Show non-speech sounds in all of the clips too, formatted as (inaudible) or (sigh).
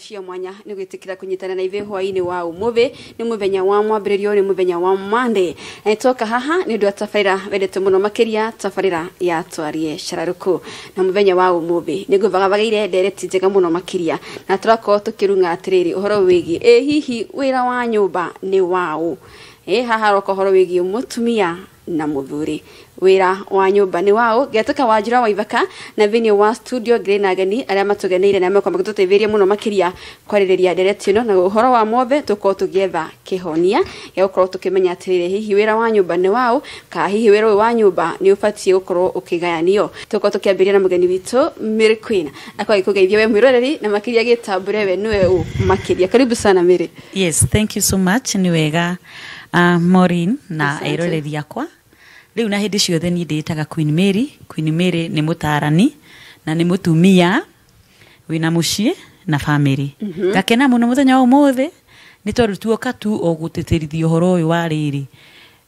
cia mwanya nä gwä tä kä ra kå nyitana na ithuä hwainä wa umuthä nä må thenya wa mwambä rä rio nä må thenya wa mande na nä haha nä å ndå wa tabarä wendete må no makä ria tabarä ya twarie cararå na må thenya wa umuthä nä ngå vagavagaire ndereti njega må no makä ria na tå tå kä runga atä rä rä å horo wä giä ä hihi wä ra wa nyå mba nä waå ä haha roka å horo wä giä må tumia na må thurä wira wa nyumba ni wao getuka wajira wa ivaka na vini wa studio ngiri na ageni aria matugeneire na mekwa magutũteithirie muno makiria kwarĩrĩria direct ino na uhoro wa mothe tũkorwo tũgĩetha kĩhonia ya ukoro tũkĩmenya atĩrĩrĩ hihi wira wa nyumba ni wao ka hihi wira wa nyumba ni ufati ukoro ũkĩgayanio tũkorwo tũkĩambĩrĩria na mũgeni witũ Mary Queen akorwo gĩkũgeithia we mwĩroreri na makiria gĩtambũre we nĩwe u makiria karibu sana Mary yes thank you so much ni wega uh, Maureen na eroreri akwa u na ndä ciothe ni ndiitaga Queen Mary Queen Mary ni mutarani na ni mutumia wina mucii na family mhm. ngakena mm -hmm. muno muthenya wa umuthi ni tondu tuoka tu o horo å yå wa riri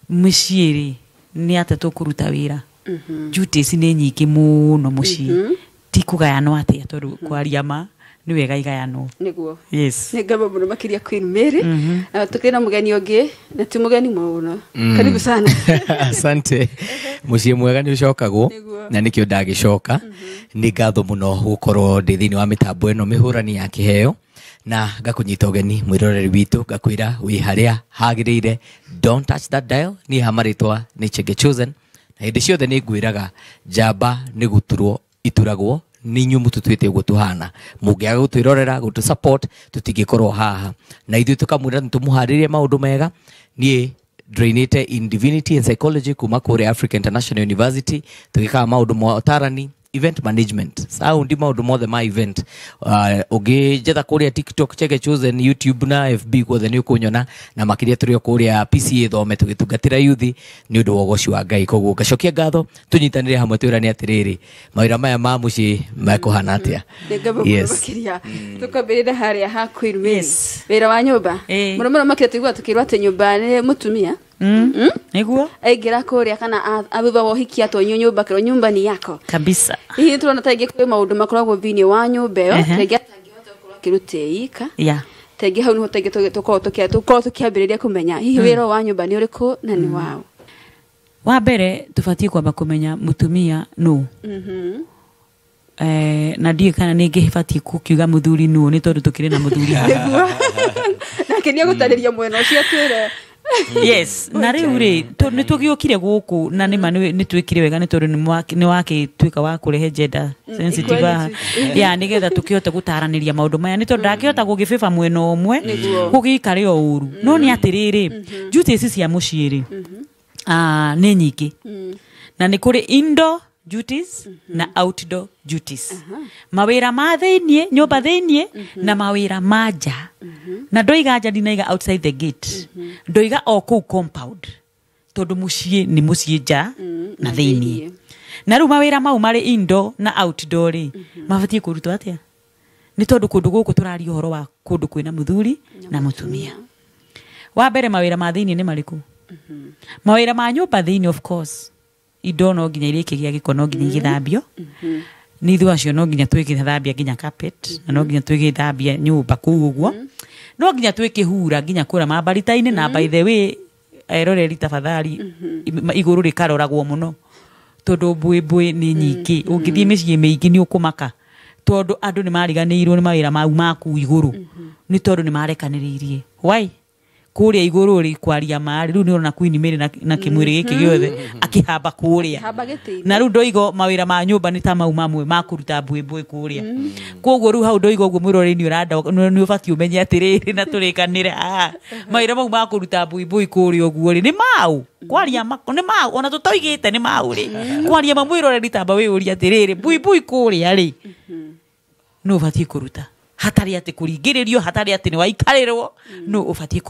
mucii ri ni ata ruta wä ra mhm. nä nyingä må no muno ciä mm -hmm. tikugayano atia tondu kwaria ma nä wega igayanwo nä guo nä ngambo må no makä queen mary mhm. ah, na tå kä na må geni å ngä na ti må geni må no mm. karibu sana (laughs) asante må ciä mwega nä å cokagwo na nä kä o ndagä coka mhm. nä ngatho må no gå korwo ndä thä wa mä tambo ä no mä hå rani ya kä heo na ngakunyita ũgeni mwĩroreri witũ ngakwĩra wĩ harĩa hagĩrĩire don't touch that dial ni hamaritwa nĩ chege chosen na hĩndĩ ciothe nĩ ngwĩraga njamba nĩ gũturwo ituragwo nä inyuä må gutuhana tuä te gutu tå hana må ngä gå twä rorera gå tå tå tingä korwo haha na ithuä tå kamwä ra nä tå må harä maå ndå mega niä drainite in divinity and psychology kuma kå rä international university tå gä kaga maå ndå tarani event management sau ndi maundu mothe ma event ungijetha uh, kuria tiktok cheke chosen youtube na fb guothe ni ukunyona na makiria turi kuria pca thome tugitungatira yuthi ni undu wa ugoci wa ngai koguo ngacokia ngatho tunyitanire hamwe ni atiriri mawira maya ma mucii mekuhana atia tukwambirire haria ha wira wa nyumba muno muno makire tuigua tukirwo ati nyumba ni mutumia Hmm? Hmm? niguo aingä kuria kana thutha wa ũhiki atonyio nyumba kirwo nyumba ni yako kabisa hihi tå rona tarĩngĩ kwĩ maũndũ makoragwo thĩinĩ wa nyũmba ĩyo tarĩngĩ atangĩhota gũkorwo akĩruta ĩika tarĩngĩ hau nĩho tarĩngĩ tũkorwo tũkĩambĩrĩria kũmenya hihi hmm. wĩra wa nyũmba nĩ ũrĩkũ na nĩ wao wa mbere tũbatiĩ kwamba kũmenya mũtumia nũ mhm. Eh, na ndiä kana nä ngä batiä kukiuga må thuri nå nä tondå tå kä rä na må thuri (laughs) (laughs) nake nä agå tarä ria mwena å cio twä re (laughs) yes na rä u rä nä tå gä å kire gå kå na nä ma nä twä kire wega nä tondå nä wakä tuä ka wa kå rehe ya mm, nä getha tå kä hote gå taranä ria maå ndå maya nä tondå ndangä hota gå gä bä mwena å mwe gå gä ikare o å ru no nä atä rä rä jutä ici cia må ciä rä mm-hmm. nä nyingä mm. na nä kå rä indo duties mm -hmm. na outdoor duties uh -huh. mawira ma thiinie nyumba thiinie mm -hmm. na mawira ma nja mm -hmm. na ndoiga nja ndinaiga outside the gate mhm. ndoiga mm -hmm. o kuu compound tondu mucii ni mucii nja mm -hmm. na thiinie na riu mawira mau mari indo na outdoor ri mm -hmm. mabatie kurutwo atia ni tondu kundu guku turaria uhoro wa kundu kwina muthuri na mutumia wa mbere mawira ma thiinie ni mariku mm -hmm. mawira ma nyumba thiinie of course indo no nginya irĩkĩgia gĩko no nginya thambio mm-hmm. nä ithu acio no nginya twä gä thambia nginya mm-hmm. na no nginya twä gä thambia nyå mba kå u å guo mm-hmm. no nginya twä kä hura nginya kå ra mambarita-inä na by the way eroreri tafadhari igå rå rä karoragwo må no tondå mbwä mbwä nä nyingä å ngä thiä mä ciä mä ingä nä å kå maka tondå andå nä mariganä irwo nä mawä ra mau maku igå rå nä tondå nä marekanä rä irie kuria iguru ri kwaria mari ru ni ona Queen Mary na, na kimwiri giki mm-hmm. giothe akihamba kuria na ru ndoigo mawira ma nyumba ni ta mau mamwe ma kuruta mbwimbwi kuria mm-hmm. koguo riu hau ndoigo guo ri ni uranda ni ufati umenye atiriri na turikanire haha mawira mau ma kuruta mbwimbwi kuria uguo ri ni mau kwaria ma ni mau ona tå toigä te nä mau ri mm-hmm. kwaria ma rore ri wä å ria atä rä rä mbuimbui kå rä a rä no å batiä hatari ruta hatarä atä kå ringä rä rio hatarä no å batiä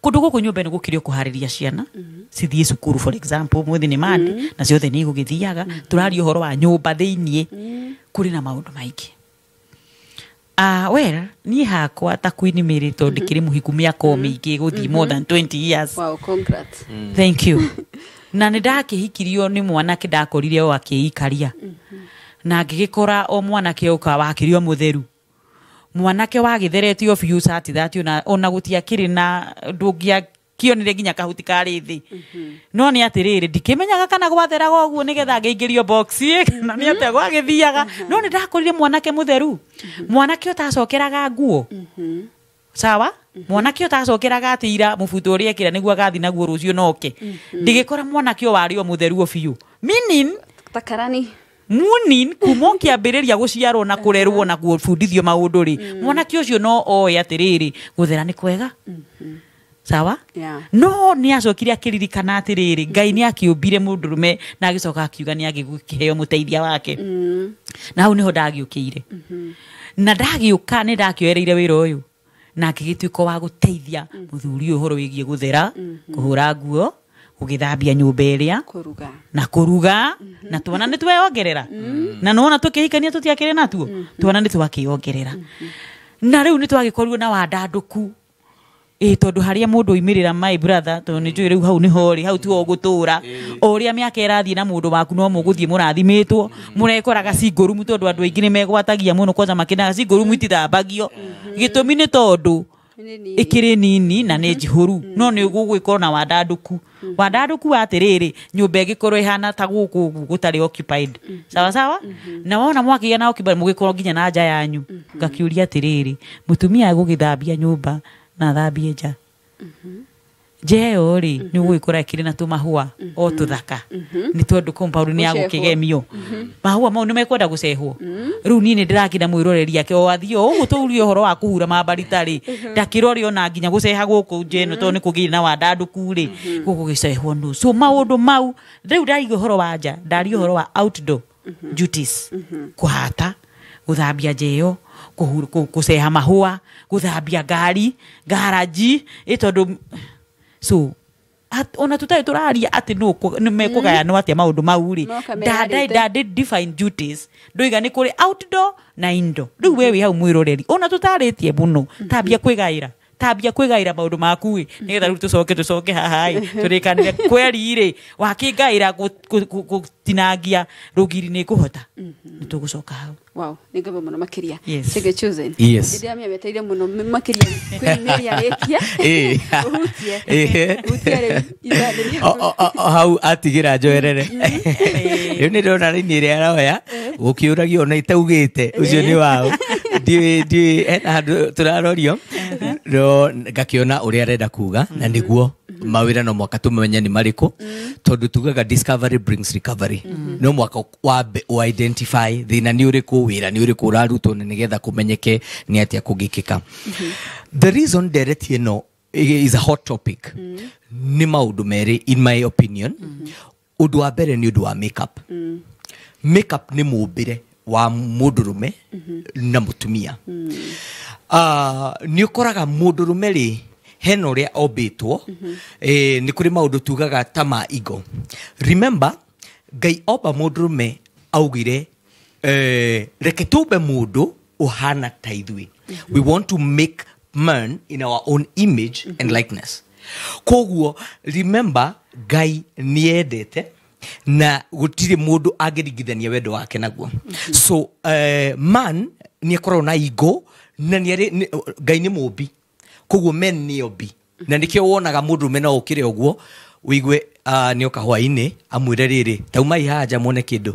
kundu guku nyumba ni gukirio kuhariria ciana cithie cukuru for example muthi ni mande na ciothe ni igugithiaga turaria uhoro wa nyumba thiinie kuri na maundu maingi Uh, ah, well niä hakwa ta kwini mä rä tondä kä rä må hiku mä akoo mä more than 20 years wow, congrats. Mm. thank you na nä ndakä hikirio nä mwanake ndakorire o akä ikaria mm -hmm. na ngä o mwanake å ka wakä rä o må mwanake wagätheretio biå satithatio na ona gå na ndångä kionire nginya kahuti karä thä mhm. no nä atä rä rä ndikä menyaga kana gwatheraga å guo nä getha ngä ingä rio (laughs) kana nä atä gwagä thiaga mhm. no nä ndakorire mwanake må theru mhm. mwanake å tacokeraga nguo sawa mwanake å tacokeraga atä ira må buto å rä ekä ra nä guo agathi naguo rå cio noke ndä gä kora mwanake å warä o må theru o biå takarani munin kumo kä ambä rä ria gå ciarwo na kå rerwo na gå maå ndå rä mwanake å cio no oe atä rä rä gå thera nä kwega mm-hmm. sawa no nä acokire akä ririkana atä rä rä ngai nä akä å mbire må ndå rå me na agä coka akiuga nä agä kä heo må teithia wake mm. na hau nä ho ndagä å kä ire mm-hmm. na ndagä å ka nä ndakioereire wä ra å yå na ngä gä tuä ko wa gå teithia må mm. thuri å horo wä giä gå thera mm-hmm. kå hå ra nguo ugithambia nyumba iria na kuruga mm -hmm. na tuona ni tweyongerera mm -hmm. na nona tukihikania tutiakire natuo mm -hmm. tuona ni twakiongerera mm -hmm. na riu ni twagikorwo na wandanduku ä tondå harä a må ndå oimä my brother tondå nä njå ä rä u hau nä horä hau tuo gå tå ra o rä a mä aka ärathiä na må ndå waku no må gå thiä må rathimä two må mm-hmm. rekoraga cingå rumu tondå andå aingä nä megwatagia må no kwanja makä naga cingå rumu itithambagio mm-hmm. gä tå mi nä tondå ikiri nini na nä njihåru mm. no nä gågwä korwo na wandandåku mm. wandandåku wa atä rä rä nyå mba ihana ta gå gutari gå tarä sawa mm-hmm. na wona mwakigä na må gä korwo nginya na nja yanyu mm-hmm. ngakä å ria atä rä rä må tumia gä thambia nyå mba na thambie nja mm-hmm njeheo rä nä å gå gä kora kä rä na tå mahua o mhm. tå thaka mhm. nä tondå kompaå nä yagå kä gemio mhm. mahua mau nä mekwenda gå cehwo rä u niä nä ndä rakä na mwä roreri ake o athiä å gå tå urie å horo wa kå hura mambarita rä ndakä rore ona nginya gå ceha gå kå njeno tondå nä kå gä na wandandå ku rä gå gå gä cehwo nå so maå ndå mau rä u ndariga å horo wa nja ndari å horo wa outdoor duties kå hata gå thambia njeo kå ceha mahua gå thambia ngari ngaraji ä tondå so ona tutari tå raria atä nä mekå gayanwo mm-hmm. atä a maå ndå mau rä ndandä ndoiga nä kå rä na indo rä u we wä hau mwä roreri ona tå tarä tie må no mm-hmm. tambia kwä gaä ra tambia kwigaira maundu maku i nigetha riu tucoke tucoke haha i turikanire (laughs) kweri ri wakingaira gutinangia rugiri ni kuhota mhm. ni tugucoka hau wow ni ngatho muno makiria cege chosen yes ndiria mia beteire muno makiria kwi meria rekia eh uhutie eh uhutie hau atigira njoerere riu ni ndona ri ni ri aroya gukiuragio te itaugite ucio ni wao (laughs) ndiä ena andå tå rarorio uh-huh. ngakä å rä a arenda kuga na mm-hmm. nä guo mawira no mwaka tumenye ni marä kå mm-hmm. tondå tugaga discovery brings recovery mm-hmm. no mwaka wambe wa identify thina ni uriku wira ni uriku urarutwo na nigetha kumenyeke ni atia kugikika mm -hmm. the reason ndereti ino is a hot topic mm -hmm. ni maundu meri in my opinion mm -hmm. wa mbere ni ndå wa makeup må mm. mbä makeup ni wa mudurume mhm. na mutumia mm. ah ni ukoraga mudurume ri heno ri obitwo eh, mhm. ni kuri maundu tugaga tama igo remember gai oba mudurume augire eh, reke tumbe mundu uhana taithwi mhm. we want to make man in our own image and likeness koguo remember gai niendete na gutirä må ndå angä ringithania wendo wake naguo mm -hmm. so uh, man nä akoragwo na ingå na ngai nä må mbi koguo men nä ombi na nä kä wonaga må ndå mena å kä wigwe å guo igue uh, ah, ni oka amwire amwä re rä rä taumai mwone kä ndå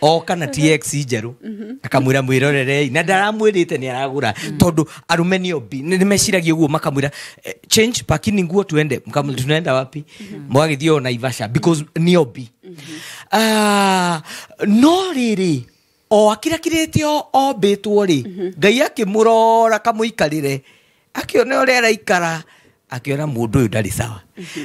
oka na tx njeru akamwira mwirorerei na ndaramwirite ni aragura tondu arumenio bi obi ni meciragia uguo makamwira eh, change pakini nguo tuende tunaenda wapi mwagithio na ivasha because nio bi ah, no riri o akirakirite ombitwo ri ngai akimurora kamwikarire akionea uria araikara akiona mundu uyu ndari sawa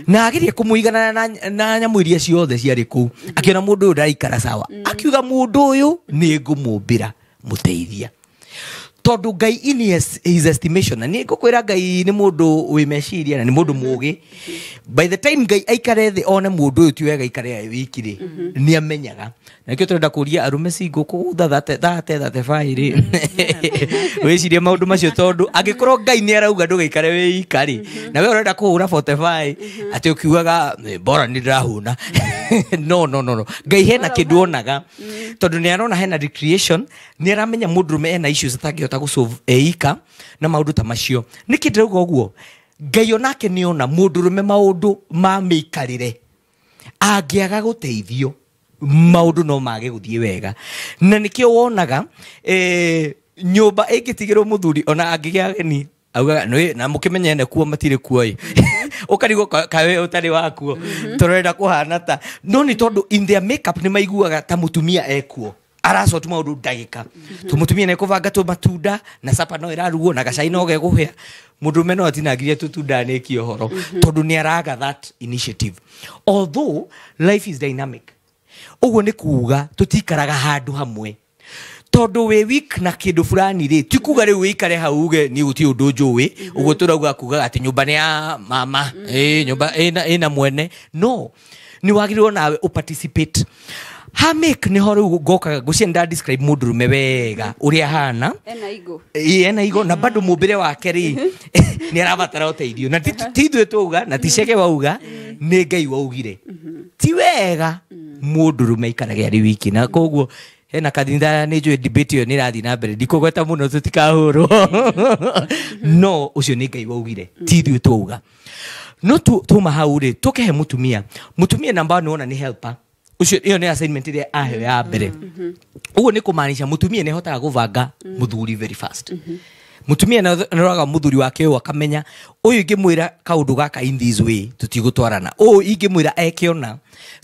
na agirie kumuigana na nyamu iria ciothe ciari kuu akiona mundu uyu ndaraikara sawa mm. akiuga mundu uyu ni ngumumbira muteithia tondu ngai in his, his estimation na ni ngukwira ngai ni mundu wi meciria na ni mundu mugi by the time ngai aikare the one mundu uyu ti wega ikare wiki ri mhm. ni amenyaga na kio turenda kuria arume cingu kutha thate thate thate bai ri mhm. (laughs) wicirie maundu macio tondu angikorwo ngai ni arauga ndugaikare wi ika ri mhm. na we urenda kuhura bote bai ati ukiugaga bora ni ndirahuna (laughs) no no no no ngai hena kindu onaga mm. tondu ni arona hena recreation ni aramenya mundu me na issues atangihota gå cå na maå ndå ta macio nä kä ndärauga å guo ngai onake nä ona må ndå rå me maå ndå ma mä ikarä re angä aga gå teithio maå ndå no mage gå thiä wega na nä kä wonaga e, nyå mba ä ngä tigä rwo må thuri ona angä gä ageni augaga na må kä menyene kuo matirä kuo ä å (laughs) karigwo kawe å tarä wakuo mm-hmm. tå renda kå hana ta no nä tondå in their makeup nä maiguaga ta må tumia ekuo araco tuma å ndå ndagä tå må tumia nekåbanga matunda na sapa no ä raruguo na gacai no gegå hä a må ndå me no atinangirie tå tundanä horo mhm. tondå nä araga that initiative although life is dynamic å guo nä kuga tå tikaraga handå hamwe tondå we week na kä ndå burani rä ti kuga rä u wä ikare hau uge niä gå ti å ndå njå wä å guo tå ya mama eh mba ä na mwene no nä wagä rä rwo nawe å participate hamik niho riu ngokaga guciani ndadescribe mundurume wega uria hana ena igo ena igo na bado mumbire wake ri mhm. (laughs) ni arabatara uteithio na ti ithuĩ twauga na ti mhm. cege wauga mhm. nä ngai waugire ti wega mundurume aikarage arä wiki na koguo hena kathinda nä njå debate ä yo nä rathiä na mbere ndikågweta må no no å cio nä ngai waugire ti ithuĩ twauga no tuma hau rä tå kehe må tumia må tumia namba nä wona nä helper ucio iyo nä assignment ä rä a aheo ya mbere å mm-hmm. guo nä kå maanisha må tumia nä hotaga gå banga må mm-hmm. thuri very fast mm -hmm mutumia naroraga muthuri wake uyu akamenya uyu ngimwira kaundu gaka in this way tutigutwarana uyu ingimwira ekiona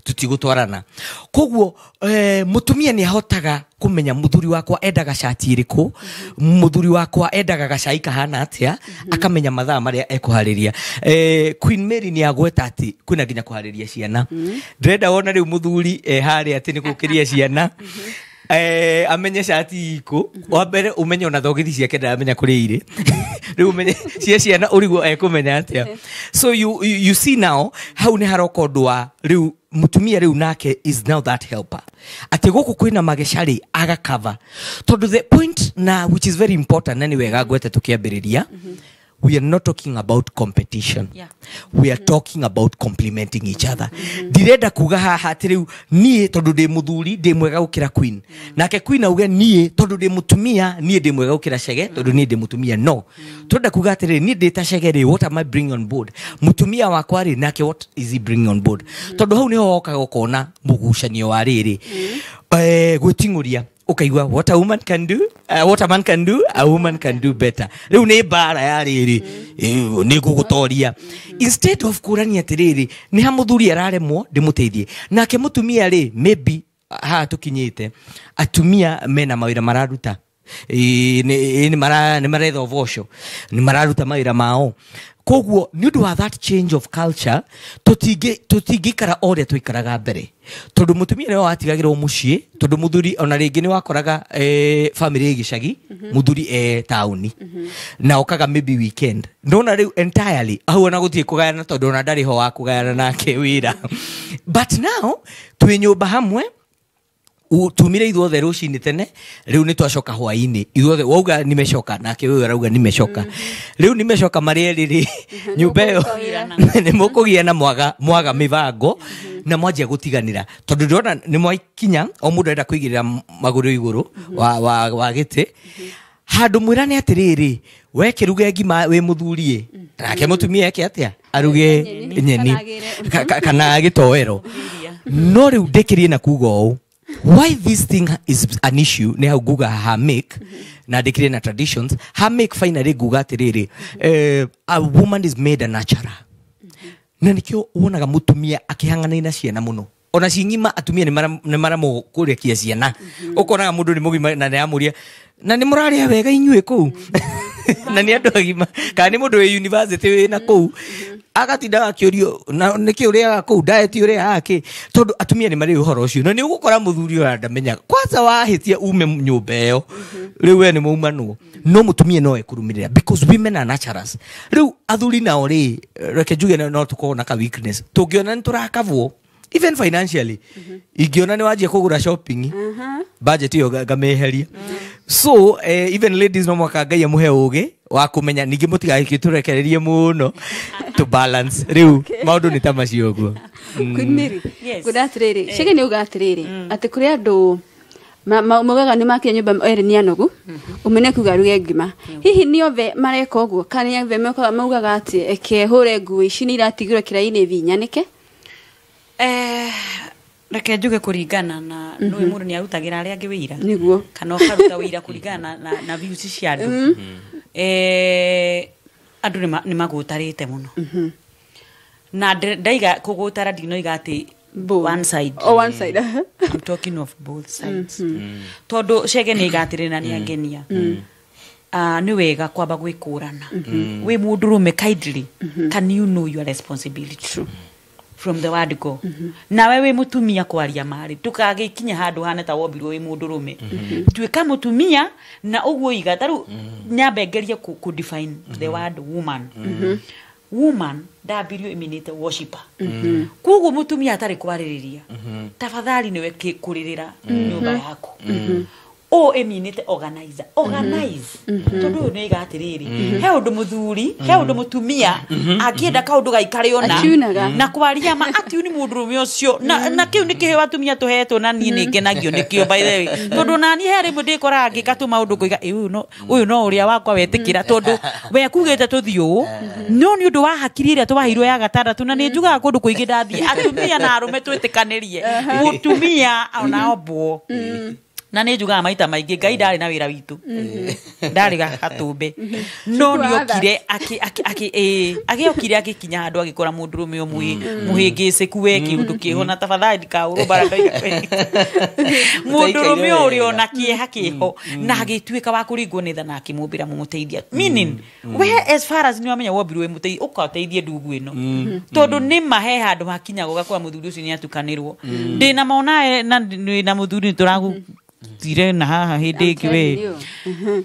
tutigutwarana koguo eh, mutumia ni ahotaga kumenya muthuri wakwa endaga shati iriku muthuri wakwa endaga gacai kahana atia akamenya mathaa maria ekuhariria eh, Queen Mary ni agweta ati kwina nginya kuhariria ciana mm-hmm. ndirenda wona riu muthuri eh, hari ati ni gukiria ciana mm-hmm. Eh, amenye cati iku wa mbere umenye ona thogithi ciake ndamenya kuria iri (laughs) riu umenye cia ciana uriguo ekumenya atia so you, you, you see now hau nä haroka å ndå wa rä mutumia rä u nake is now that helper atä gå kå kwä na magecarä agakava tondå the point na which is very important na nä wega ngwete tå kä ambä rä ria mm -hmm we are not talking about competition yeah. we are mm. talking about complimenting each other ndirenda kuga haha atä rä u niä tondå ndä må thuri ndä mwega gå kä ra queen nake queen auge niä tondå ndä må tumia niä ndä mwega gå kä ra cege tondå niä ndä må tumia no tårenda kuga atä rä niä ndä ta cege rä what am I bring on board må tumia wakwa rä nake what is he bring on board tondå hau nä ho hokaga å kona må gucanio wa rä rä mm. eh, gwä tingå ria ukaigua what a woman can do uh, what a man can do a woman can do better riu nä mbara ya riri ni ngugutoria instead of kurania atiriri ni ha muthuri araremwo ndimuteithie nake mutumia ri maybe haha tukinyite atumia mena mawira mararuta nä maretha å boco nä mararuta mawä ra mao koguo nä å ndå wa that change of culture tå ikara o rä a twaikaraga mbere tondå må tumia nä watigagä rwo må ciä tondå må thuri ona rä ngä nä wakoraga eh, bamä family gä cagi må mhm. thuri e taåni mhm. na okaga maybe weekend ndona rä u entirely hau ona gå tiä kå gayana tondå ona ndarä ho wa kå gayana nake wä mhm. but now twä nyå mba hamwe tumire ithuothe rucinä tene riu u nä twacoka hwainä ithuothe wauga nä mecoka nake å yå arauga nä mecoka rä u nä mecoka marä mwaga mwaga mivango mm-hmm. na mwanjia gutiganira tondu ra tondå ndä ona nä mwaikinya o må ndå arenda kå igä rä ra magå wa gä tä handå atiriri ra nä ngima wä må thuriä mm-hmm. nake må tumia eke atä aruge nyeni kana gä toero no rä u ndä kä na kuga å why this thing is an issue nä hau nguga hamake na ndä kire na traditions hamek finally nguga atä rä eh, rä a woman is made a natural na nä kä o wonaga må tumia akä hang'anaina ciana må no ona ci ngima atumia nä maramå kå rekia ciana å mhm. konaga må ndå nä må gima na nä amå na nä må rarä a wega inyuä kå u mhm. na nä andå agima kana nä må ndå wä university wä na kå u mhm. agatindaga akä å rio nä kä å rä aga kå u ndaeti å rä aakä tondå atumia nä marä å horo å cio na nä å gå kora må thuri å randamenyaga kwanza wahä tia ume nyå mba ä yo rä u we nä maumanwo no må tumia no ekå rå mä rä ra rä u athuri nao rä reke njuge no tå korwo na ka tå ngä ona nä tå rakavwo even financially mm-hmm. ingĩona nĩ wanjia kugura shopping uh-huh. budget ĩyo ngamĩeheria uh-huh. so eh, even ladies no mwaka ngai amuhe uge wa kũmenya ningĩ mũtigagĩtũrekererie muno to balance rĩu (laughs) okay. maũndũ nĩ ta macio ũguo (laughs) mm. ngũnda atĩrĩrĩ eh. cege nĩ uga atĩrĩrĩ mm. atĩ kũrĩ andũ maugaga nĩ makinya nyũmba erĩ nĩ anogu mm-hmm. ũmene kuga aruge ngima mm. hihi nĩ othe mareka ũguo kana nĩ othe maugaga atĩ eke hũre nguo ici nĩ iratigirwo kĩraĩ-inĩ vinyanĩke eh reke njuge kuringana na mm -hmm. nũĩ mũndũ nĩ arutagĩra niguo kana ũkaruta wira (laughs) kuringana na, na views cia andu mhm. eh, andu ni magutarite muno mm -hmm. na ndaiga kũgũtara ndinoiga both. one side oh, one side I'm (laughs) talking of both sides mhm. mm -hmm. tondå cege nä igatärä nä angenia mm -hmm. Uh, ah, nä wega kwamba gwä kårana mm -hmm. wä må kindly mm -hmm. can you know your responsibility True. Mm -hmm from the word go mm -hmm. nawe wi mutumia kwaria mari tukagikinya handu hane ta wombirwo we mundurume mm -hmm. tuika mutumia na uguo iga taru mm -hmm. nyambe ngerie ku, ku define the word woman mm -hmm. woman ndambirio iminite worshiper mm -hmm. koguo mutumia atari kwaririria mm tafadhali niwe kuririra nyumba mm -hmm. mm -hmm å äminä te organize organize tondå å yå nä iga atä rä rä he å ndå må thuri he å mhm. ndå må tumia mhm. angä enda mhm. kaå ndå gaikarä ona na kwaria ma atiuni må ndå rå me å cio na kä u nä kä hä atumia tå hetwo na niä nä ngenagio nä kä o (laughs) tondå naniä he rä mwe ndä kora angä ka tå maå ndå ngoiga å yå no å rä a wakwa wetä kä ra tondå we kugä te tå thiä eh. no nä å ndå wa hakiri ä rä a twaheirwo ya gatandatå na nä njugaga kå ndå kå ingä ndathiä atumia na arå me twä tä kanä rie må tumia onao na nä njugaga maita maingä ngai mm. ndarä na wä ra witå ndarä gatå mbe no nä okire agä okire agä kinya handå agä kora må ndå rå me å må hä ngä cä kuwe kä å ndå kä ho na tabathaa ndikaå rå bara må ndå rå me å rä ona kä eha mm. kä ho mm. na agä tuä ka wa kå ringwo nä tha na akä må mbä ra må må teithia nä wamenya wombirwo må teithia å kateithie ndugu ä no tondå nä ma he handå hakinyaga å gakora må thuri å cio nä atukanä rwo ndä na monae na må thuri nä tå tire nahaha hindi kiwe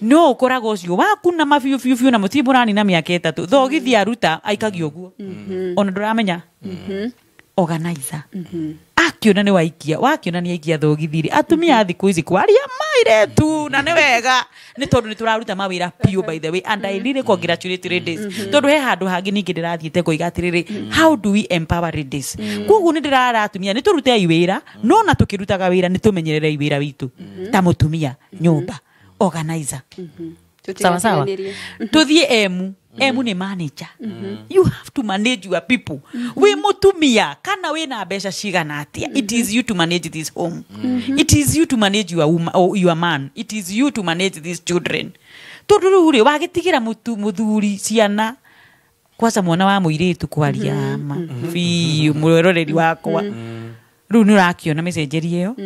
no koragwo cio wakuna mabiu biu biu na mutiburani na miaka itatu thogithi aruta aikagio guo mm-hmm. ona nduramenya mm-hmm. organizer mm -hmm akiona nä waikia wakiona nä aikia thogithiri atumia a thikå kwaria maire tu na nä wega nä tondå nä tå raruta mawä ra by the way and i really congratulate ladies tondå he handå hangä ningä ndä rathiäte kå iga rä how do we empower ladies koguo nä ndä rara atumia nä tå rutei wä ra no na tå kä rutaga wä ra nä tå ra witå ta må tumia nyå mba organizer sawa sawa mm-hmm. Mm-hmm. tuthie emu mm-hmm. emu nä manager you have to manage your people mm -hmm. wä mutumia kana wä na mbeca cigana atia it is you to manage this home it is you to manage your, woman, oh, your man it is you to manage these children tondå rä u rä wagä tigä ra må thuri ciana kwanza mwana wa må irä tu kwaria ma biå mwä roreri wakwa mm -hmm riu ni urakiona mecenjerie iyo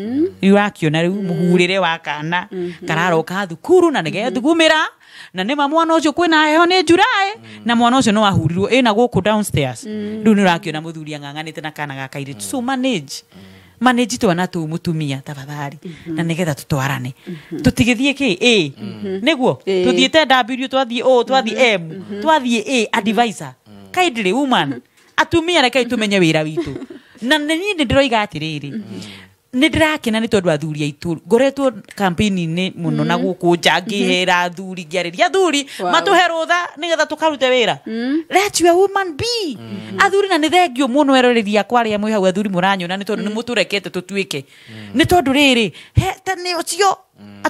urakiona mm. riu muhurire mm. wa kana mm-hmm. kararoka thukuru na nigethukumira na nä ma mwana å cio kwä na heho nä njuraä mm. na mwana å cio no ahurirwo ä na gå kå rä u nä å rakä ona må thuri ang'ang'anä te na kana gakairä so manage manage twana tå må tumia tabathari mm-hmm. na nä getha tå twarane mm-hmm. tå tigä thiä kä ä nä guo tå thiä te ndambirio twathiä å twathiä m twathiä ä advisor kaindä rä woman atumia rekai tå menye wä ra witå (laughs) na roiga nĩ rä rä nä ndä rakena nä tondå athuri aitå ngoretwo kampeni-inä må no na mm-hmm. gå kå nja ngä hera mm-hmm. athuri ngä arä ria athuri matå he rå tha nä getha tå karute wä ra mm-hmm. athuri na nä thengio må no erorä ria kwarä a mwä hau athuri må ranyona nä tondå nä må tå rekete tå tuä ke nä tondå rä rä he nä å cio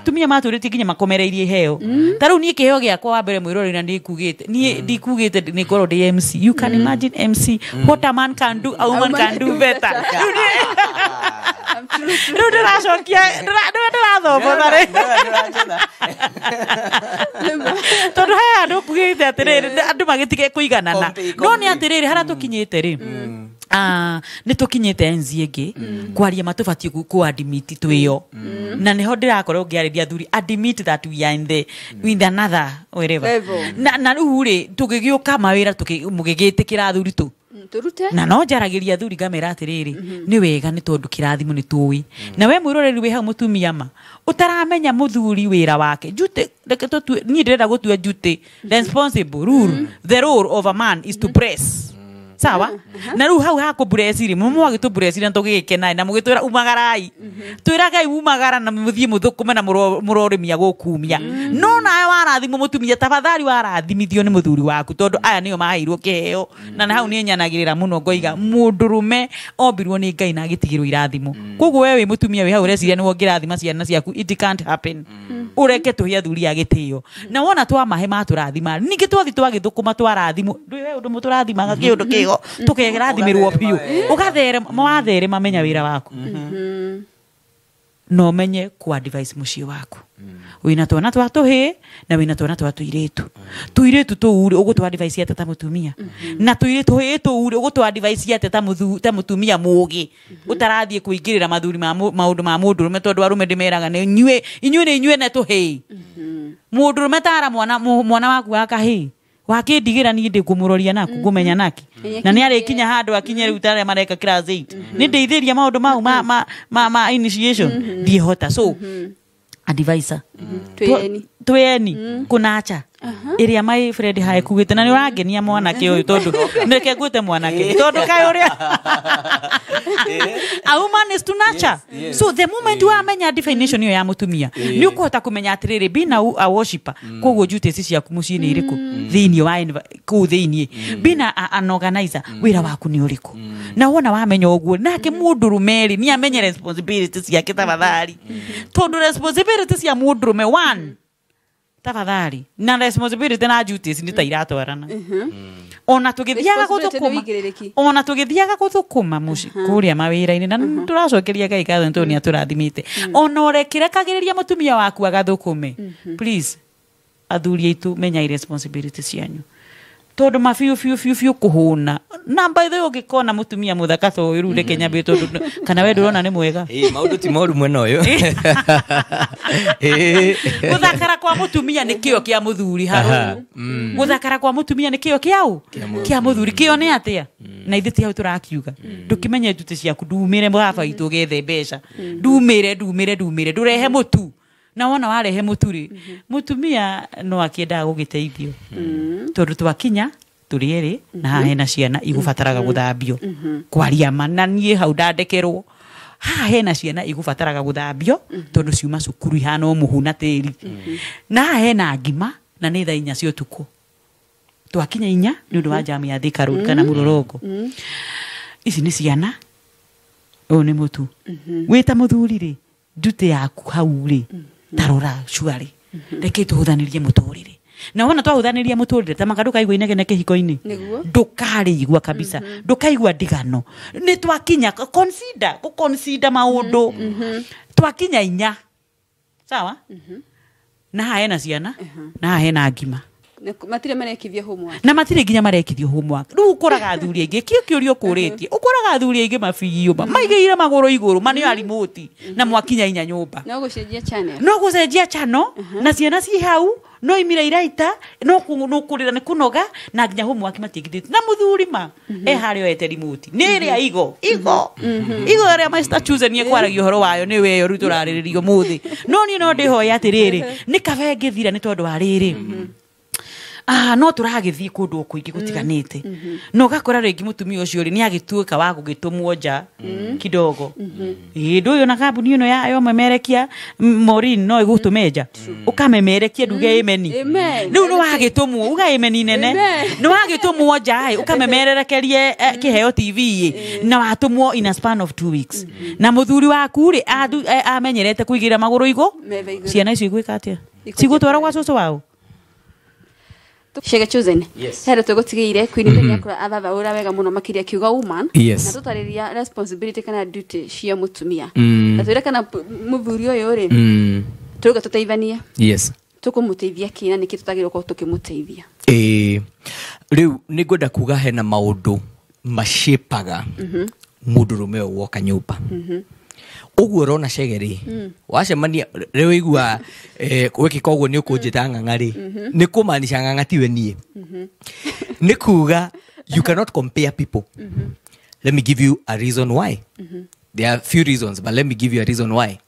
atumia matũrĩtie nginya makomereirie heo mm. ta rä u niä kä heo gä akwa wa mbere mwä rorä na ndikugä te niä mm. ndikugä te nä ngorwo ndä mc you can mm. imagine mc what a man can do a woman can do better (laughs) rä u ndä racokia ndä rathomona rä tondå haya andå ngugä te atä rä rä andå magä tige kå iganana no nä atä rä rä harä a tå kinyä te rä Ah, nä tå kinyä te enzi ä ngä mm. kwaria ma tå batiä kå admiti twä yo mm. na nä ho ndä rakorwo ngä arä ria thuri admit that we are in the, in the another wherever na, na rä u rä tå gä gä å ka mawä ra må gä gä tä kä ra thuri tå mm, na no njaragä ria thuri ngamera atä rä rä nä wega nä tondå kä rathimo nä tåä na we mwä roreri wä hau må tumia ma å taramenya må thuri wä ra wake reke niä ndä renda gå tua jutä the role of a man is to mm-hmm. press sawa uh-huh. na rä u hau hakå mbreciri må mwagä tå mbreciri na tå gä gä kenaä na må gä twä ra umagarai uh-huh. twä gai umagara na må thiä må thå kå me na må rorä mia gå kumia uh-huh. no nawe warathimwo må tumia tabathari warathimithio nä må thuri waku tondå aya nä o maheirwo kä heo na hau nä nyanagä muno ra må no ngoiga må ndå rå me ombirwo nä ngai na agä tigä rwo irathimo mm. koguo we wä må tumia wä hau reciria nä wongä rathima ciana ciaku å reke tå hä athuri agä tä o na wona twamahe matå rathima ningä twathi twagä thå kå ma twarathimwo ndå we å ndå må tå rathimaga kä å ndå kä ho guo tå kegathimirwo biå å gatherema menya wä waku mm-hmm. no menye ku advice mucio waku mm. wina twana twa tuhi na wina twana twa tuiretu mm. tuiretu tu uri ugutwa advice ya tata mutumia mm -hmm. na tuiretu hi tu uri ugutwa advice ya tata muthu ta mutumia mugi utarathie mm-hmm. kuingirira mathuri ma maundu ma mundu rume ndwa rume ndimeraga ni nyue inyue ni nyue na tuhi mundu mm -hmm. rume tara mwana mwana waku akahi wakä ndigä ra niä ndä kå må roria naku ngå menya na nä arä kinya handå akinya rä mhm. u tarä a mareka mhm. nä ndeithä ria maå ndå mau ma mhm. ndiä hota so advisor twä eni kå nacha Uh-huh. iria mai Fred hae kugite na ni wangenia mwanake uyu tondu nireke (laughs) ngwite mwanake tondu kai uria (laughs) a woman is to nature so the moment yes. wamenya definition iyo ya mutumia yes. ni ukuhota kumenya atiriri bina a worshiper mm. koguo duties ciaku mucii ni iriku mm. thiini wa ko kuu bi na an organizer mm. wira waku ni uriku na wona wamenya na ke mundurume ri ni amenye responsibilities ciake ta bathari tondu responsibilities cia mundurume one tafadhali na responsibility na duties nä ta mm. iratwarana mm-hmm. mm. ona tå gä thiaga gå thå kå ona tå gä thiaga gå thå kå ma mm-hmm. kå rä a mawä-ra-inä na mm-hmm. tå racokeria ngai gatho tå nä mm. atå rathimä te ona å rekä rekagä rä ria må tumia waku agathå kå me athuri aitå menyai responsibility cianyu tondu mabiu biå biu biu kuhuna na by the way ugikona mutumia muthaka ta uyu rure mm-hmm. kenya bi tondu kana we ndurona ni mwega eh maundu ti moru mwena uyu eh thakara kwa mutumia ni kio kia muthuri haru mm. guthakara kwa mutumia ni kio kiau kia muthuri kio ni atia mm. na ithä ti hau turakiuga mm. ndukimenye ndute ciaku ndumire mwaba itu gethe mbeca re ndå rehe må mutu na wona warehe muturi mutumia mhm. no akiendaga teithio mhm. tondu twakinya rä erä na mhm. haha hena ciana igubataraga guthambio kwaria ma na hau ndandekerwo haha hena ciana igubataraga guthambio tondu ciuma cukuru ihana muhu na tĩri na haha hena ngima na nĩ thainya inya cia twakinya inya nä å ndå wa jamu ya thika rå kana må rorongo ici nä ciana å yå nä må tu wä ta må thuri rä yaku hau rä tarora cuarä mhm. reke tå hå thanä rie må tå rä re na wona twahuthanäria må tå rä re ta maka ndå kaigua inegene kä hiko-inä ndå karä igua kabica mhm. ndå kaigua ndigano nä twakinya gå maå ndå twakinya inya sawa mhm. na haha hena ciana na haha hena ngima matire marekithia homework na matire nginya marekithio homework riu ukoraga athuri aingi kio kiuria ukuritie ukoraga athuri aingi mabigiuma maigiire magoro iguru mani mm. ya remote na mwakinya inya nyumba no gucenjia channel no gucenjia channel uh-huh. na ciana ci hau no imira iraita no kunukurira ni kunoga na ginya hå mwaki matiigithä na muthuri ma mm-hmm. e hari -hmm. ete remote ni ri a igo igo mm -hmm. igo rä a mastachusetnie kwaragia å horo wayo ni we yo u tå muthi no ni no ndä hoya atä rä rä uh-huh. nä kabe ngä thira nä wa rä ah no turagithii kundu mm-hmm. gå gutiganite te mm-hmm. na no gakora ringi mutumia ucio ri ka wa gugitumwo nja mm -hmm. kidogo indu mm-hmm. uyu na kambuni ino yayo memerekia morin no igutume nja ukamemerekia nduge imeni riu ni wagitumwo uga imeni nene ni wagitumwo nja ukamemererekerie kiheo tv na watumwo in a span of watå weeks na muthuri waku ri e, amenyerete kuigira maguru igu ciana icio igwika atia cigutwara gwa cucu wao Shega chosen. Yes. Hero tugo tigire kwini mm -hmm. yakura ababa ura wega muno makiria kiuga woman. Yes. Na tutariria responsibility kana duty cia mutumia. Mm. Na twira kana muthuri uyu ri. Mm. Tuga tuteithanie. Yes. Tukumuteithia kina niki tutagirwo ko tukimuteithia. Eh. Riu ningwenda kuga hena maundu mashipaga. Mhm. Mm Mundurume woka nyumba. Mhm. Mm uguo rona cegeri mm. wacemania riu igua (laughs) eh, wiki koguo ni ukunjita ng'ang'a ri mhm. ni kumaanisha ng'ang'a tiwe nie mhm. ni kuga you cannot compare people mm -hmm. let me give you a reason why mm -hmm. there are few reasons but let me give you a reason why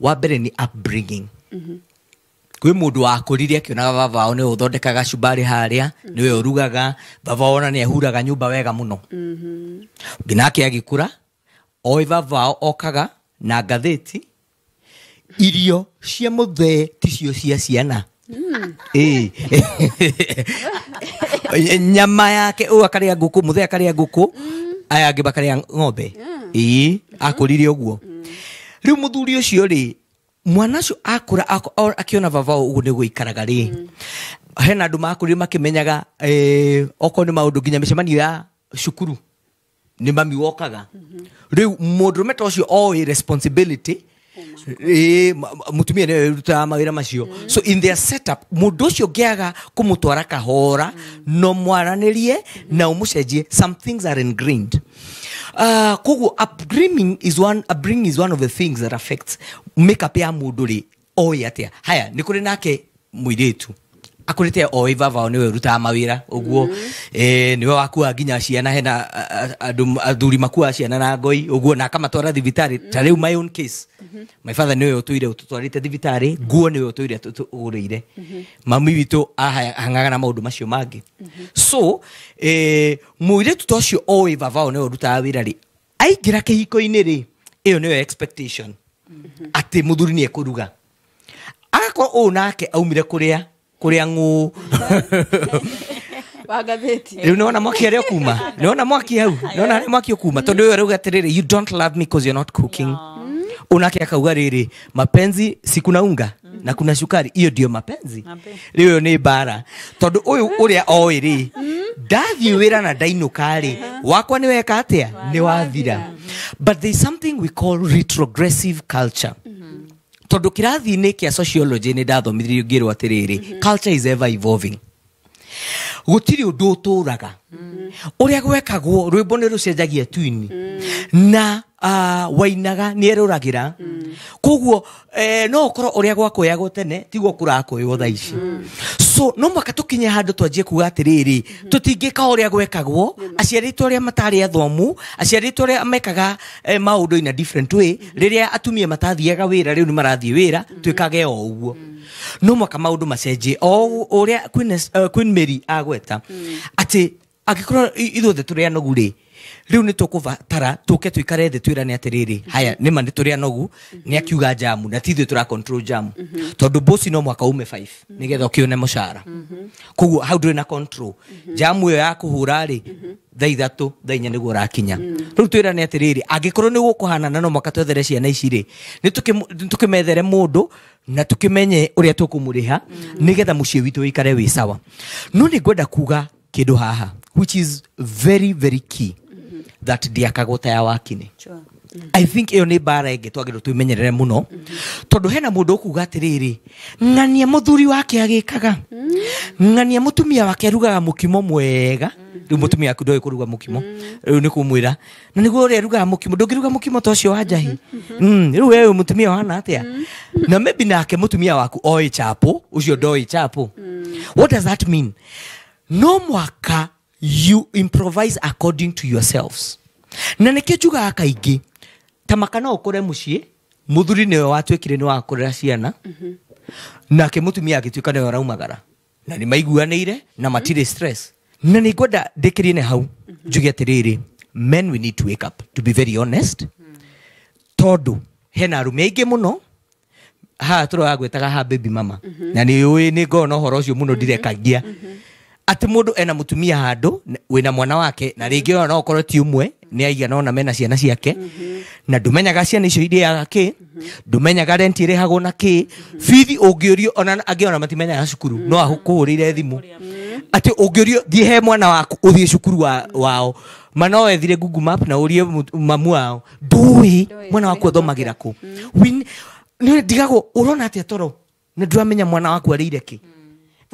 wa mbere ni upbringing mm -hmm kwä må ndå wakårire akä onaga baba wao nä å thondekaga cubarä harä a mhm. nä we å rugaga baba ona nä ahuraga nyå mba wega må no nginake agä kå ra o itha vao okaga na ngathĩti irio cia mũthee ticio cia ciana hmm. nyama yake må akarĩa akarä a ngå kå aya angĩ a ng'ombe rä u må thuri å cio rä mwana ona akũra å guo nä gå ikaraga rä hena andũ makä menyaga okorwo maå ndå nginya cemanio ya cukuru nä mami wokaga rä u må ndå rå ta å cio oä responsibility mutumia nä rutaga mawä macio so in their setup må ndå å cio ngäaga kå må twara kahora no mwaranä rie na å må cenjie some things are ingrained uh, ah, koguo upbringing is one, upbringing is one of the things that affects makeup ya må ndå rä oä haya nikuri nake må akurite oiva vao niwe ruta mawira uguo mm e, niwe wakua nginya ciana hena adum aduri makua ciana na ngoi uguo na akamatwara thibitari mm -hmm. ta riu my own case mm-hmm. my father niwe utuire ututwarite thibitari guo niwe utuire tutugurire mm-hmm. mami wito aha ahangaga na maundu macio mangi mm-hmm. so e, muire ta oiva vao niwe ruta wira ri aingira kihiko-ini ri iyo niyo expectation ati muthuri ni ekuruga agakorwo uu nake aumire kuria kuriangu ngu (laughs) riu niona mwaki aria ukuma niona mwaki hau niona aria mwaki ukuma tondu uyu arauga atiriri you don't love me because you're not cooking no. unake akauga riri mapenzi siku na unga na kuna shukari hiyo ndio mapenzi riu iyo ni bara tondu uyu uria oi ri mm-hmm. ndathiä wä ra na ndainå rä uh-huh. wakwa nä weka atä a nä wathira but there is something we call retrogressive culture mm -hmm tondå kä rathi-inä kä a sociology nä ndathomithirio ngä rwo atä rä rä culture is ever evolving gutiri undu uturaga uria gwekagwo rwimbo ni rucenjagia twini na uh, wainaga ni eruragira mm. koguo eh, no korwo å rä a gwakwäagwo tene tiguo kå tha ici so no mwaka tå kinye twanjie kuga atä tutingika rä mm. tå tingä ka å rä a gwekagwo aciarä two å a matarä athomu aciarä two mekaga eh, maå ndå ina way rä atumie a atumia matathiaga wä ra rä u nä marathiä o å no mwaka maå macenjie o å queen a kwä uh, meri gweta angä korwo ithuothe tå rä anogu rä rä u nä tå kå batara tå ke tå ikare thä twä nä atä rä rä haya nä ma nä tå rä anogu nä akiuga jamu na tithuä tå ra jamu tondå mbåci no mwaka ume nä getha å kä one må cara mhm. koguo hau ndå rä na jamu ä yo ya kå hå ra rä thaa ithatu thaa inya niguo rakinya mm. riu twirane atiriri angikorwo ni gukuhana na no mwaka twethere ciana ici ri nitukimethere mundu na tukimenye uria tukumuriha mm. nigetha mucii witu wikare wi sawa no ningwenda kuga kindu haha which is very very key mm-hmm. that -hmm. that ya wakini sure i think ä yo nä mbara ä ngä twagä rwo twä menyerere må no tondå hena må ndå å kuga atä rä rä ng'ania må thuri wake agä kaga ng'ania må tumia wake arugaga må kimo mwega rä u må tumia waku ndoä kå ruga må kimo rä u nä kå mwä ra na nä guo å rä a rugaga må kimo ndå ngä ruga må kimo ta å cio wa njahi mm, rä u weä må tumia wahana atä a na maybe nake må tumia waku oä chapå å cio ndoä chapå what does that mean no mwaka you improvise according to yourselves na nä kä njugaga kaingä ta maka no ũkũre mũciĩ mũthuri nĩwe watuĩkire nĩ wakũrera ciana mm-hmm. nake mũtumia agĩtuĩka nĩwe ũraumagara na nĩ maiguanĩire na matirĩ mm-hmm. stress na nĩ ngwenda ne hau mm-hmm. njuge atĩrĩrĩ men we need to wake up to be very honest tondũ hena arume aingĩ mũno haha tũroya gwĩtaga ha baby mama na nĩ ũĩ nĩ ngorwo na ũhoro ũcio mũno ndirekagia atĩ mũndũ ena mũtumia handũ na mwana wake na rĩngĩ ona no ũkorwo ti ũmwe nä aigana ona mena ciana ciake na ndumenyaga ciana icio irĩaga kä ndumenyaga renti ä rehagwo na kä bithi å ngä ona angä ona matimenyaga cukuru no akå hå rä ire thimå atä å ngä å rio thiä he mwana waku å thiä cukuru wao mana wethire google map na urie mamu wao ndui mwana waku athomagira ku ndigagwo urona atia toro na ndiramenya mwana waku arĩire kĩ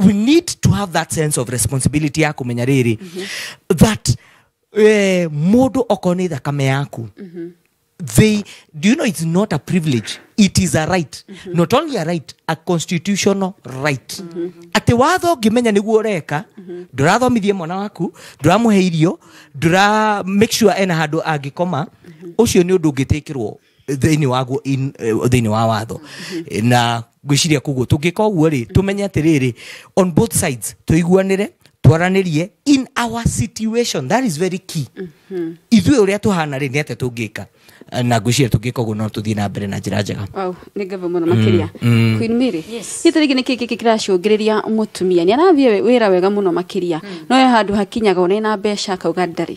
we need to have that sense of responsibility ya kũmenya rĩrĩ that eh, okoni okonitha kame yaku they do you know it's not a privilege it is a right mm -hmm. not only a right a constitutional right mm -hmm. atä watho ngämenya nä guo å mm-hmm. ndårathomithie mwana waku ndåramå irio ndåra make sure ena handå angä koma å mm-hmm. cio nä å ndå ngä tä kä rwo thä waguo eh, thä wa watho mm-hmm. na gwä ciria koguo tå ngä ka å guo on both sides tå iguanä twaranirie in our situation that is very key mm -hmm. ithuĩ ũrĩa tũhana rĩ nĩ atĩa tũngĩka eh, na ngwĩciria tũngĩka ũguo no tũthiĩ na mbere na njĩra njega nĩ ngatho mũno makĩria mm, mm. queen mary gĩtũ rĩngĩ nĩ kĩkĩ kĩracũngĩrĩria mũtumia nĩ arathiĩ wĩra wega mũno makĩria mm. no yo handũ hakinyaga one na mbeca akauga ndarĩ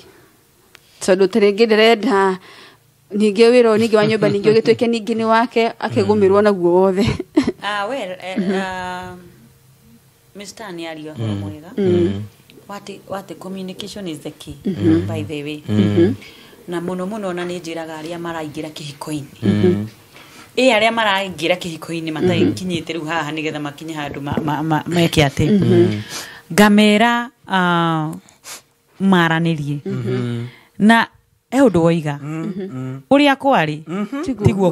tondũ tarĩngĩ ndĩrenda ningĩ wĩra ũyũ ningĩ wa nyũmba ningĩ ũgĩtuĩke ningĩ nĩ wake akĩgũmĩrwo naguo wothe ah, eh, mm-hmm. um, mr nä aria å horo mwega wate communication is the key mm -hmm. by the way mm -hmm. na muno muno mm-hmm. ah, na nä njä raga arä a maraingä ra kä hiko-inä ä arä a maraingä ra kä hiko-inä mataikinyä te rä u haha nä getha makinye handå meke atä ngamera maranä rie na waiga å woiga a kwarä tiguo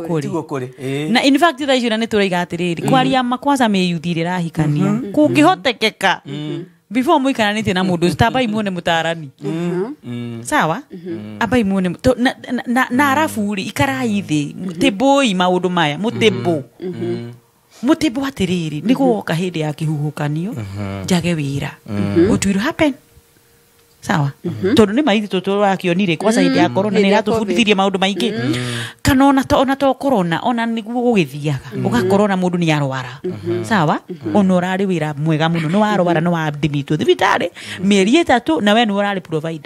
rä na in fact thaa icio na atä rä rä kwaria ma kwanza miyuthi ri rahikania må mhm. mhm. mhm. before tie na cio tabai muone mutarani sawa ambai muone na, na, na arabu tä ikarai i maå ndå maya nä gå atiriri hä ndä ya kä njage kanio njage wä ra mm sawa mhm. tondu nä maithi tå tå rakionire kwanza mhm. ya korona nä ratå bundithirie maå ndå maingä mhm. kana ona to korona ona nä guo gå gä thiaga å gakorona må ndå nä arwara sawa ona å rarä wä ra mwega må no nä warwara nä wathimitwo thibitarä mä eri ä tatå na we nä å rarä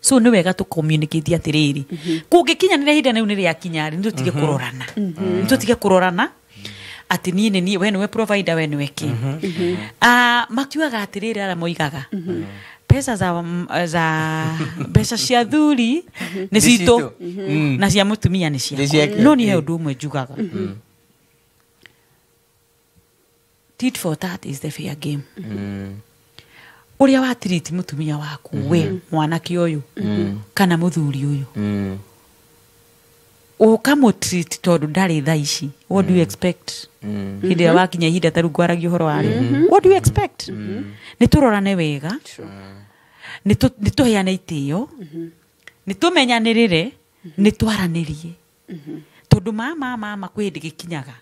so nä wega tå communicate atä rä rä kå ngä kinya nä rä ihinda rä u nä rä akinyarä nä tå tige kå rorana nä tå tige kå rorana atä niä nä niä we nä we we nä weke ah, makiugaga atä rä rä ara moigaga mm -hmm pesa za, za mbeca cia thuri nä citå na cia må tumia nä ciakwa no nä he å ndå å mwe mm-hmm. njugaga mm-hmm. tit for that is the fair game å mm-hmm. rä a watiriti må tumia waku we mwanake å yå kana må thuri å yå ukamå tondå ndarä tha ici what do you expect hä ndä ä wakinya ihinda tarä å horo warä what do you expect nä tå rorane wega nä tå heane ä o mm-hmm. nä tå menyanä rä re mm-hmm. nä twaranärie mm-hmm. tondå mama mama kwä ndä gä kinyaga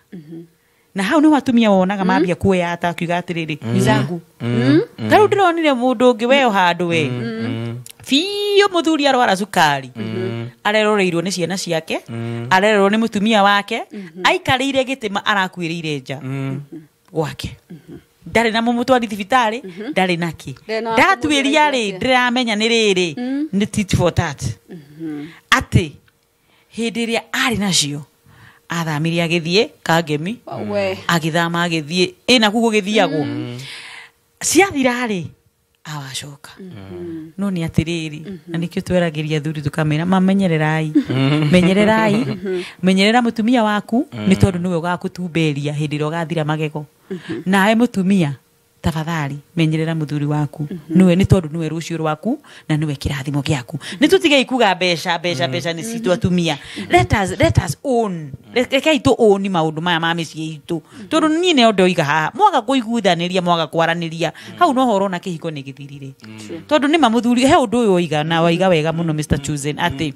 na hau nä watumia wonaga mambia kuoya ata akiuga atä rä rä mizangu tarä u ndä ronire må ndå å ngä weo handå we biå må thuri arwara cukari areroreirwo nä ciana ciake arererwo nä må tumia wake aikarä ire gä tä ma arakuä rä ire nja gwake ndarä na må twathi thibitarä mhm. ndarä na kä ndatuä ria rä ndä ramenya nä rä rä nä atä hä a arä nacio athamirie agä thiä kangemi agä thama agä thiä ä nakuguo gä thiagwo mhm. ciathirarä mm awacoka mm-hmm. Mm-hmm. no nä atä mm-hmm. na nä kä tweragä ria thuri tå mamenyererai menyererai menyerera må tumia waku nä tondå nä we å gakå tumbä hä ndä ä gathira magego nawe må tumia tafadhali menyerera muthuri waku mm -hmm. niwe ni tondu niwe rucio rwaku na niwe kirathimo giaku mm -hmm. ni tutigei kuga mbeca mbeca mbeca ni citu atumia let us let us own rekei tu own maundu maya ma mĩciĩ itu tondu niĩ ne ondo oiga haha mwaga kũiguithanĩria mwaga kwaraniria hau no horo na kihiko ni githirire tondu ni ma mũthuri he undu uyu oiga na waiga wega muno Mr mm, mm, Chusen mm, ati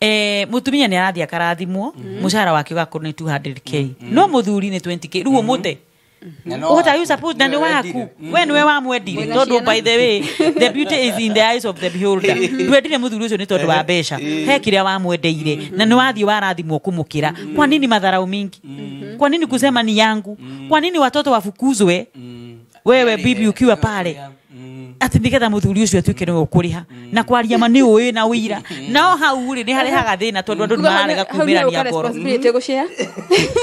eh, mutumia ni arathi akarathimwo må wake ugakorwo nä 200k no muthuri ni 20k ruo mute mm -hmm ukutayusapuza mm-hmm. nä waku mm-hmm. we nä niwe wamwendire tondå by the way the beauty is in the eyes of the beholder ndwendire mm-hmm. muthuri ucio ni tondu wa eh, mbeca eh. he a wamwendeire na nä wathiä warathimwo kumukira kwa nini madharau mingi kwa nini kusema ni yangu kwa nini watoto wafukuzwe wewe bibi yaani, ukiwa yaani, pale yaani, atä nä getha må thuri å cio atuä nä we å kå rä ha na kwaria ma nä å ä na å ira no hau rä nä harehaga thä na tondå andå nä mararega kumä ngoro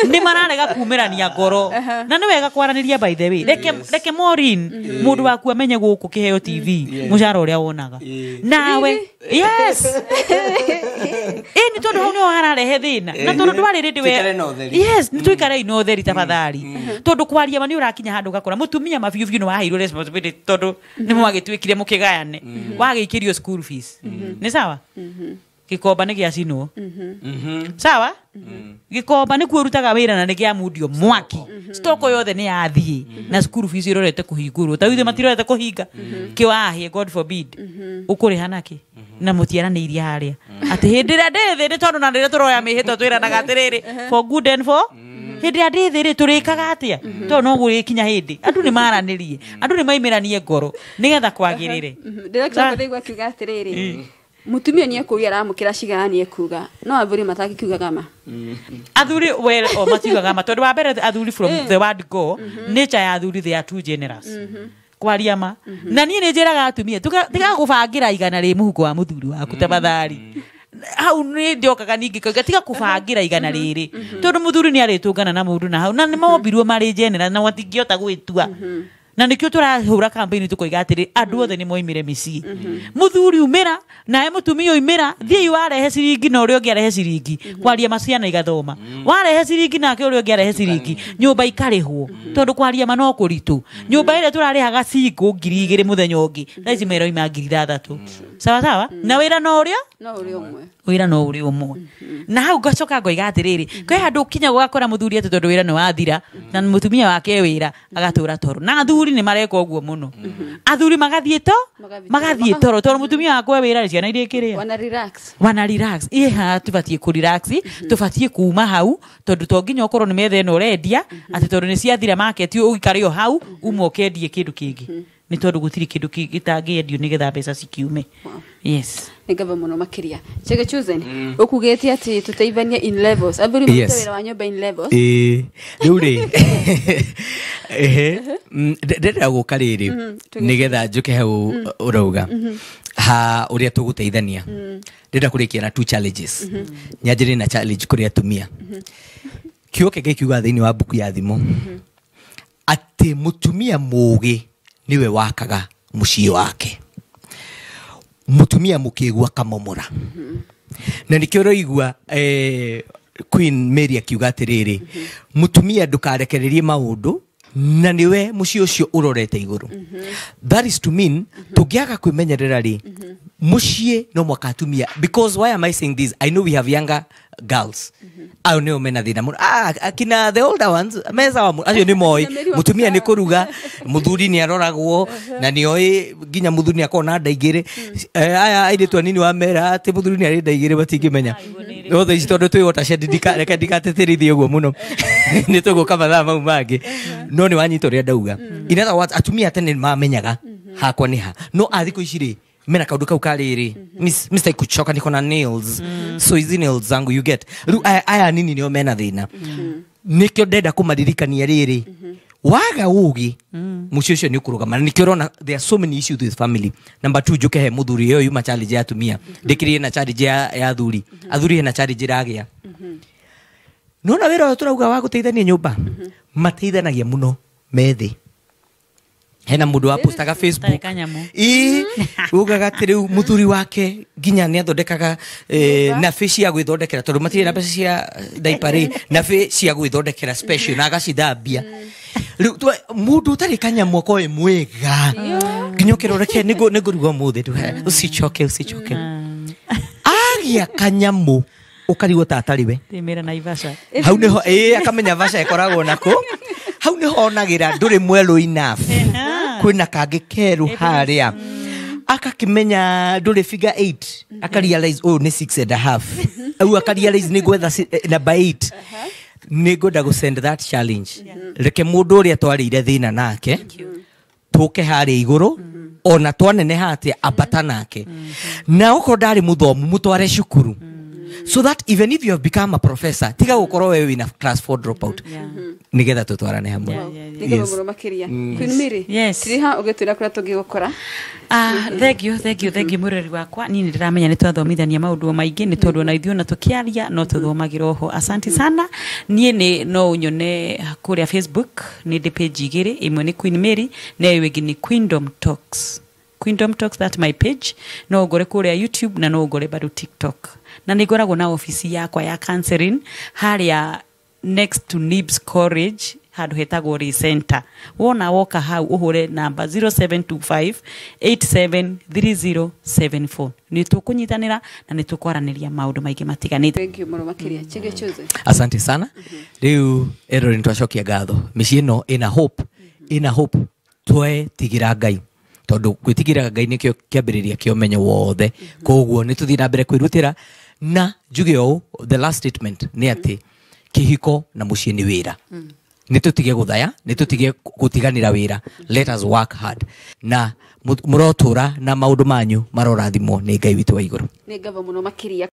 nä mararega kumä rania ngoro na nä wega kwaranä ria baithe wä reke morin må ndå waku amenye gå kå kä heo tv må cara å rä a wonaga nawe yes (laughs) ä nä tondå hau nä o hararehe thä na na tondå ndwarä rä mm. nä tå ikarei na å theri mm. tabathari mm. tondå kwaria ma nä å rakinya handå gakora må tumia mabiåbiå nä waheirwo tondå nä mwagä tuä kire må kä gayane wagä ikä rio nä sawa mm-hmm gikomba nä gä acinwo mhm. mhm. sawa mhm. gikomba nä kuo rutaga wä ra na nä gä amundio mwaki stoko yothe nä yathiä na skuru bici rorete kå hingå rwo tauithe matirorete kå hinga kä wahie god forbid å kå rä ha nakä na må tiaranä irie harä a atä hä ndä ä rä a ndä thä nä tondå na nä rä a tå roya mä hä twa twä ranaga atä rä rä for good and for hä ndä ä a ndä thä rä tå rä kaga atä a tondå no gå rä kinya hä ndä andå nä maranä rie andå nä maimä ranie ngoro nä getha kwagä rä re ndä rakiuga mutumia nä ekå aramå kä ra ni nä ekuga no athuri mataki kuga gama athuri well o matiugaga kuga gama wa mbere aduri from eh. the word go mhm. nature ya aduri they are too generous mhm. kwaria mhm. na niä nä njä raga atumia tigagå bangä ra igana rä må huko wa må thuri waku ta hau nä ndiokaga ningä kauga tiga kå bangä ra igana rä rä tondå må thuri nä arä tå ngana na må ndå na hau na nä mombirwo marä njenera na watingä ota gwä tua mm -hmm na nä kä å tå rahå ra tå koiga atä rä andå mm-hmm. othe nä moimire mä ciä må mm-hmm. thuri umä ra nawe må tumia oimä ra thiä warehe ciringi na å rä a å ngä arehe ciringi mm-hmm. kwaria maciana igathoma warehe ciringi nake å rä a å ngä arehe ciringi nyå mba ikarä hwo tondå kwaria ma no kå ritå nyå mba ä rä a tå rarä haga cingå ngiri igä rä må thenya å ngä thaici meroima ngiri ithathatå sawasawa na wä ra no å rä a wä ra no å rä å mwe na hau ngacoka ngoiga atä rä rä kwä handå kinya gå gakora må thuri atä tondå wä ra nä wathira na må tumia wake e wä ra agatå ra toro na thuri athuri nä mareka å guo må no mm-hmm. mm-hmm. athuri magathiä to magathiä toro tondå må mm-hmm. tumia wakwa wä ra nä ciana iria kä rä a ha tå batiä kå tå batiä kuma hau tondå to nginya å korwo nä metha ä no å rendia atä tondå nä ciathira maketi å gikare o hau uma å kendie kä ndå kä ngä nä tondå gå tirä kä ndå gä tangä endio nä getha mbeca cikiume yes nä ngatho makiria no makä ria chege chosen å kugä tie in levels abiri rä wä ra wa nyå in levels ä rä u rä ndärera gå ka rä rä nä getha njå ke hau å mm. mm-hmm. ha uria rä a tå gå teithania mm. ndärera kå na two challenges mm-hmm. nyanjä na challenge kå rä atumia mm-hmm. kiugo kä ngä kiuga thä wa buku ya thimå ati mutumia mugi niwe gä nä we wakaga må ciä mutumia mukigwa kamomora na nikio roigua eh, Queen Mary akiuga atiriri mutumia ndukarekererie maundu na niwe muci ucio urorete iguru that is to mean mm -hmm. tungiaga kwimenyerera ri mucii no mwaka atumia because why am i saying this i know we have younger girls au nä o mena thä na må the older ones meza acio nä moä må tumia nä kå ruga må thuri nä aroragwo uh-huh. na nä oä nginya må thuri nä akorwo na ndaigä rä hmm. eh, aya airä tu anini wa mera atä må thuri nä arä ndaigä rä matingä menya no ici tondå twä wotacendireke ndikatä rithie å guo må no uh-huh. (laughs) nä tå gå ka mathaa mau mangä uh-huh. no nä wanyita å rä a ndauga hmm. atumia tene mamenyaga hmm. hakwa nä ha no athikå ici mi nakauduka ukaliri mm -hmm. mistaikuchoka niko na nils mhm. so hizi nils zangu you get aya nini nio mena thina mm -hmm. nikio ndenda kumaririkania riri mhm. waga ugi mm. mucio ucio ni ukuruga mana nikio rona there are so many issues with family number two juke he muthuri yo yuma challenge ya atumia mhm. ndikiri na challenge ya ya athuri athuri na challenge iragia nona wira uyo turauga wa guteithania nyumba mateithanagia muno methi hena mudu wa postaga facebook i uga atä rä u må wake ginya ni athondekaga nabä cia gwä thondekera tondå matirä na mbeca cia daiparä nabä cia gwä thondekera na agacithambia rä u må tarä kanyamw ko ä e mwega nginya å kä roreke nä ngå ruga må thä å cicoke å cicoke agä a kanyamå å karigwo tatarä we hau nä ho akamenya vaca ä koragwo nakå hau nä honagira ndå rä mwerå inaf kwä na kangä kerå harä a mm. akakämenya ndå rä figa 8 mm-hmm. akarealize å yå nä 6 and a half mm-hmm. au akarealize nä gwetha eh, namba eight nä ngwenda gå send that challenge reke må ndå å rä a twarä ire thä na nake tå ke harä igå rå ona twaneneha atä ambata nake mm-hmm. na okorwo ndarä må thomu må tware cukuru mm -hmm so that even if you have become a professor tiga gukorwo wewe wina class 4 dropout mm-hmm. nigetha tutwarane hamwe nigomagoro makiria mm. kwinumiri tiriha ugitwira kuria ah thank you thank you thank you mureri wakwa ni ni ndiramenya ni twathomithania maundu maingi ni tondu na ithuĩ ona tukiaria no tuthomagira ho asanti sana ni nĩ no unyone kũrĩa facebook ni ndĩ page igĩrĩ ĩmwe nĩ queen mary na ĩyo ĩngĩ queendom talks Kingdom Talks that my page no gore kuria YouTube na no gore bado TikTok na nä ngoragwo na obici yakwa ya cancerin haria next to Nibs College handå hetagwo center wona woka hau å hå re namba 0725873074 nä tå kå nyitanä ra na nä tå kwaranä ria maå ndå maingä matiganä te mm. asante sana mm-hmm. rä u erorä nä twacokia ngatho mä ciä ä no ä na hope ä mm-hmm. na hope twetigä ra ngai tondu raga ngai nikio kiambiriria kia umenyo wothe koguo ni tuthii na mbere kwirutira na njuge å the last statement ni ati kihiko na nä ni wira nä tå tige gå thaya nä tå tige gå tiganä ra wä ra na må rotå ra na maå ndå manyu marorathimwo nä ngai witå wa igå rå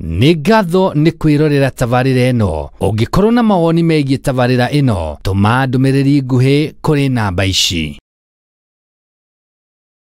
nĩ ngatho nĩ kwĩrorera tabarĩra ĩno ũngĩkorũo na mawoni megiĩ tabarĩra ĩno tũma ndũmĩrĩri nguhĩ kũrĩ namba ici